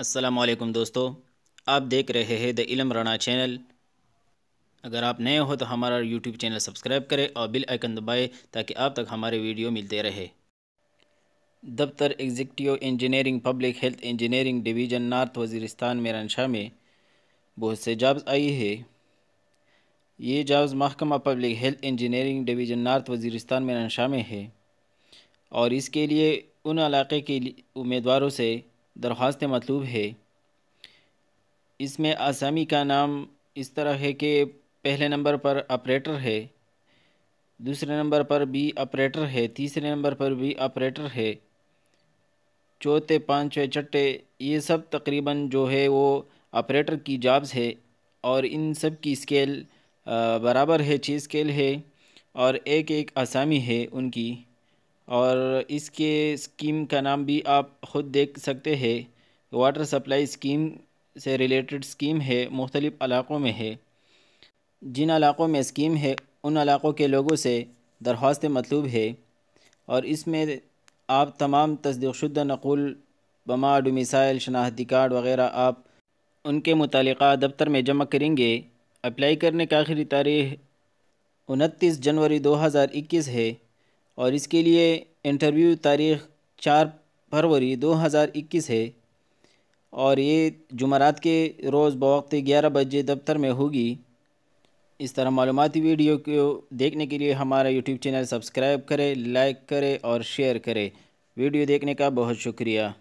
असलकम दोस्तों आप देख रहे हैं द इलम राना चैनल अगर आप नए हो तो हमारा यूट्यूब चैनल सब्सक्राइब करें और बिल आइकन दबाएं ताकि आप तक हमारे वीडियो मिलते रहे दफ्तर executive engineering public health engineering division north Waziristan Miranshah में बहुत से जॉब्स आई है ये जॉब्स महकमा public health engineering division north Waziristan Miranshah में है और इसके लिए उन इलाके के उम्मीदवारों से दरख्वास्त मतलूब है इसमें आसामी का नाम इस तरह है कि पहले नंबर पर ऑपरेटर है दूसरे नंबर पर बी ऑपरेटर है तीसरे नंबर पर बी ऑपरेटर है चौथे पाँचवें छठे ये सब तकरीबन जो है वो ऑपरेटर की जॉब्स है और इन सब की स्केल बराबर है छः स्केल है और एक एक आसामी है उनकी और इसके स्कीम का नाम भी आप ख़ुद देख सकते हैं वाटर सप्लाई स्कीम से रिलेटेड स्कीम है मुख्तलिफ़ इलाक़ों में है जिन इलाक़ों में स्कीम है उन इलाक़ों के लोगों से दरख्वास्त मतलूब है और इसमें आप तमाम तस्दीकशुदा नक़ुल बमा मिसाइल शनाख्ती कार्ड वगैरह आप उनके मुतलक दफ्तर में जमा करेंगे अप्लाई करने का आखिरी तारीख उनतीस जनवरी दो हज़ार इक्कीस है और इसके लिए इंटरव्यू तारीख चार फरवरी 2021 है और ये जुमरात के रोज़ बवक्त ग्यारह बजे दफ्तर में होगी इस तरह मालूमती वीडियो को देखने के लिए हमारा यूट्यूब चैनल सब्सक्राइब करें लाइक करें और शेयर करें वीडियो देखने का बहुत शुक्रिया